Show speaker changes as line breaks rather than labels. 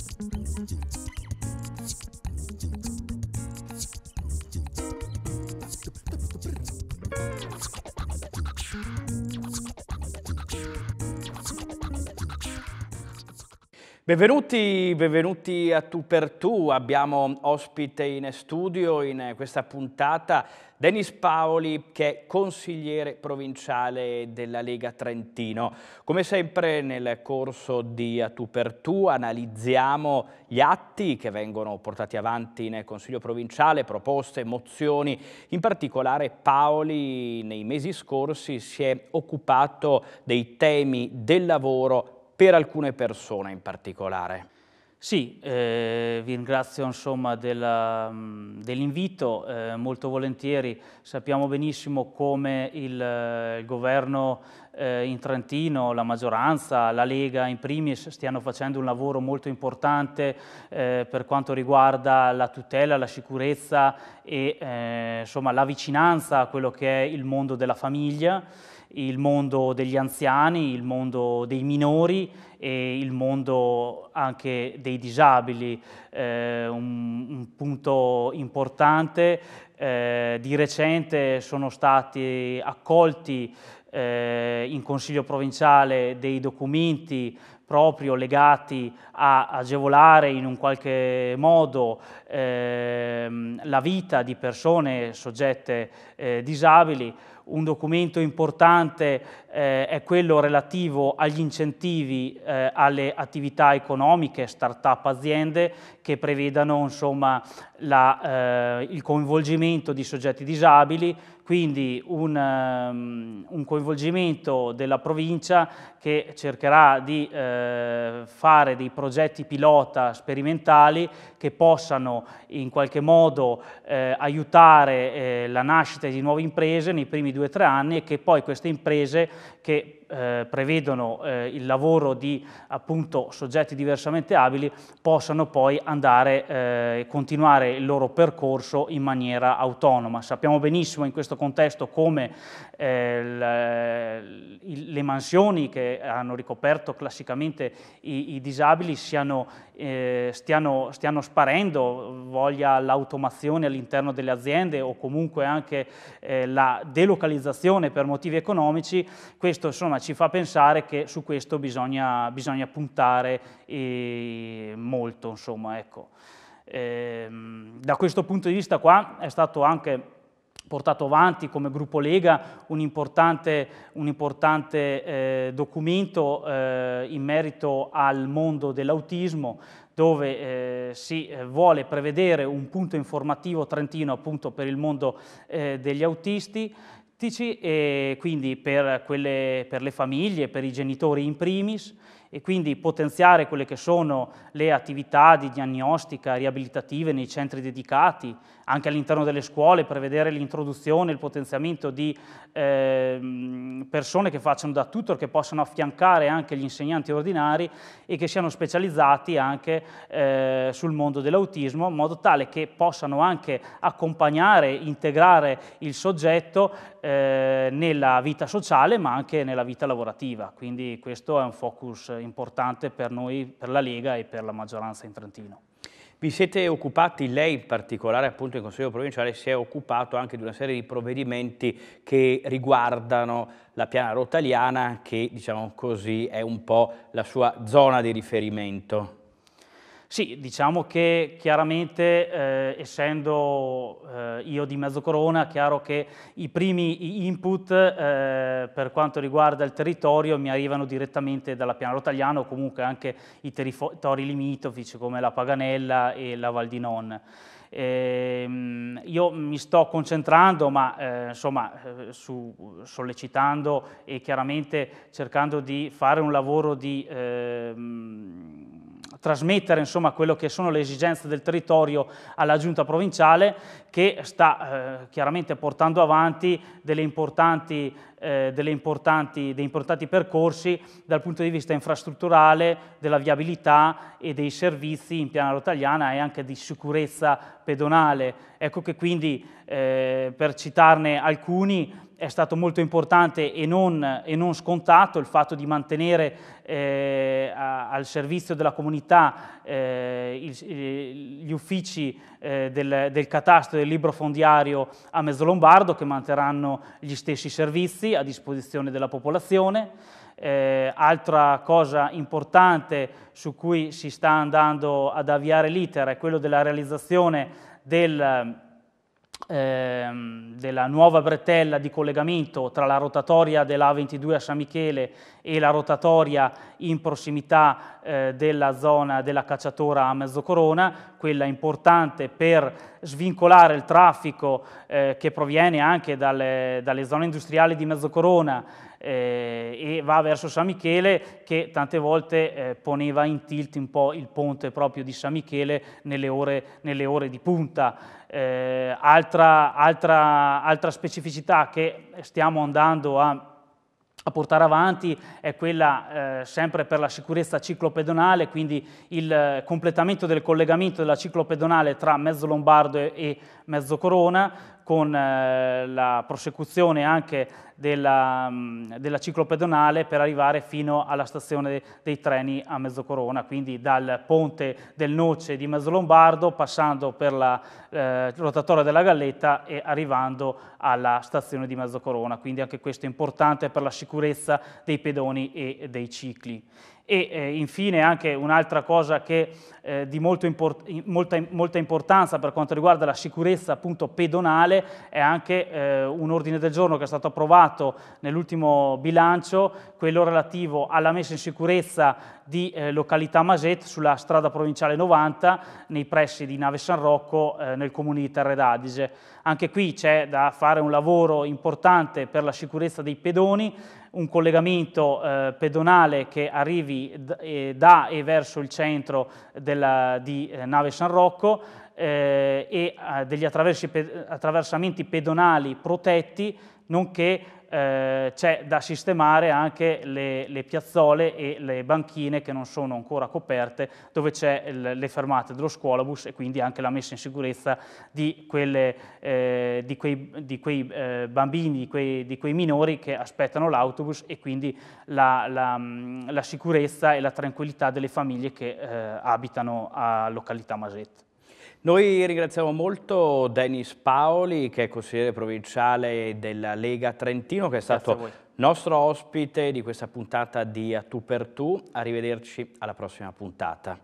Thank you.
Benvenuti, benvenuti a Tu per Tu, abbiamo ospite in studio in questa puntata Denis Paoli che è consigliere provinciale della Lega Trentino. Come sempre nel corso di A Tu per Tu analizziamo gli atti che vengono portati avanti nel Consiglio provinciale, proposte, mozioni. In particolare Paoli nei mesi scorsi si è occupato dei temi del lavoro per alcune persone in particolare. Sì, eh,
vi ringrazio dell'invito, dell eh, molto volentieri sappiamo benissimo come il, eh, il governo eh, in Trentino, la maggioranza, la Lega in primis stiano facendo un lavoro molto importante eh, per quanto riguarda la tutela, la sicurezza e eh, insomma, la vicinanza a quello che è il mondo della famiglia il mondo degli anziani, il mondo dei minori e il mondo anche dei disabili. Eh, un, un, punto importante, eh, di recente sono stati accolti eh, in Consiglio provinciale dei documenti proprio legati a agevolare in un qualche modo ehm, la vita di persone soggette eh, disabili, un documento importante eh, è quello relativo agli incentivi eh, alle attività economiche, start-up aziende che prevedano insomma, la, eh, il coinvolgimento di soggetti disabili, quindi un, um, un, coinvolgimento della provincia che cercherà di eh, fare dei progetti pilota sperimentali che possano in qualche modo eh, aiutare eh, la nascita di nuove imprese nei primi due o tre anni e che poi queste imprese che eh, prevedono eh, il lavoro di appunto, soggetti diversamente abili possano poi andare eh, e eh, continuare il loro percorso in maniera autonoma. Sappiamo benissimo in questo contesto come eh, le, eh, le, mansioni che hanno ricoperto classicamente i, i disabili siano, stiano, stiano, sparendo, voglia l'automazione all'interno delle aziende o comunque anche la delocalizzazione per motivi economici, questo insomma insomma, ci fa pensare che su questo bisogna, bisogna puntare molto. Insomma, ecco. e, ehm, da questo punto di vista qua è stato anche portato avanti come gruppo Lega un importante, un importante eh, documento eh, in merito al mondo dell'autismo dove eh, si eh, vuole prevedere un punto informativo trentino appunto per il mondo eh, degli autisti e quindi per, quelle, per le famiglie, per i genitori in primis e quindi potenziare quelle che sono le attività di diagnostica riabilitative nei centri dedicati, anche all'interno delle scuole, prevedere l'introduzione, il potenziamento di eh, persone che facciano da tutor, che possano affiancare anche gli insegnanti ordinari e che siano specializzati anche eh, sul mondo dell'autismo, in modo tale che possano anche accompagnare, integrare il soggetto eh, nella vita sociale ma anche nella vita lavorativa. Quindi questo è un focus importante importante per noi, per la Lega e per la maggioranza in Trentino.
Vi siete occupati, lei in particolare appunto in Consiglio Provinciale, si è occupato anche di una serie di provvedimenti che riguardano la piana rotaliana che diciamo così è un po' la sua zona di riferimento.
Sì, diciamo che chiaramente, eh, essendo eh, io di mezzo corona, chiaro che i primi input eh, per quanto riguarda il territorio mi arrivano direttamente dalla piana rotagliana o comunque anche i territori limitrofici come la Paganella e la Val di Non. Eh, io mi sto concentrando, ma eh, insomma, eh, su, sollecitando e chiaramente cercando di fare un lavoro di ehm, trasmettere insomma, quello che sono le esigenze del territorio alla giunta provinciale che sta eh, chiaramente portando avanti delle importanti eh, importanti, dei importanti percorsi dal punto di vista infrastrutturale, della viabilità e dei servizi in piana rotagliana e anche di sicurezza pedonale. Ecco che quindi, eh, per citarne alcuni, è stato molto importante e non, e non, scontato il fatto di mantenere eh, a, al servizio della comunità eh, il, gli uffici eh, del, del, catastro e del libro fondiario a Mezzolombardo che manterranno gli stessi servizi servizi a disposizione della popolazione. Eh, altra cosa importante su cui si sta andando ad avviare l'iter è quello della realizzazione del, ehm, della nuova bretella di collegamento tra la rotatoria della A22 a San Michele e la rotatoria in prossimità eh, della zona della cacciatora a Mezzocorona, quella importante per svincolare il traffico eh, che proviene anche dalle, dalle, zone industriali di Mezzocorona eh, e va verso San Michele, che tante volte eh, poneva in tilt un po' il ponte proprio di San Michele nelle ore, nelle ore di punta. Eh, altra, altra, altra specificità che stiamo andando a a portare avanti è quella eh, sempre per la sicurezza ciclopedonale, quindi il eh, completamento del collegamento della ciclopedonale tra Mezzo Lombardo e, e Mezzo Corona, con eh, la prosecuzione anche della, mm, della ciclopedonale per arrivare fino alla stazione dei treni a Mezzocorona, quindi dal ponte del Noce di Mezzolombardo passando per la eh, rotatoria della Galletta e arrivando alla stazione di Mezzocorona, quindi anche questo è importante per la sicurezza dei pedoni e dei cicli. E eh, infine anche un'altra cosa che eh, di import molta, molta, importanza per quanto riguarda la sicurezza appunto, pedonale è anche eh, un ordine del giorno che è stato approvato nell'ultimo bilancio, quello relativo alla messa in sicurezza di eh, località Maset sulla strada provinciale 90 nei pressi di Nave San Rocco eh, nel comune di Terre d'Adige. Anche qui c'è da fare un lavoro importante per la sicurezza dei pedoni, un collegamento eh, pedonale che arrivi da e verso il centro della, di eh, Nave San Rocco eh, e eh, degli attraversamenti pedonali protetti, nonché eh, c'è da sistemare anche le, le, piazzole e le banchine che non sono ancora coperte dove c'è le fermate dello scuolabus e quindi anche la messa in sicurezza di, quelle, eh, di quei, di quei eh, bambini, di quei, di quei, minori che aspettano l'autobus e quindi la, la, mm, la, sicurezza e la tranquillità delle famiglie che eh, abitano a località Masetta.
Noi ringraziamo molto Denis Paoli, che è consigliere provinciale della Lega Trentino, che è stato nostro ospite di questa puntata di A Tu per Tu. Arrivederci alla prossima puntata.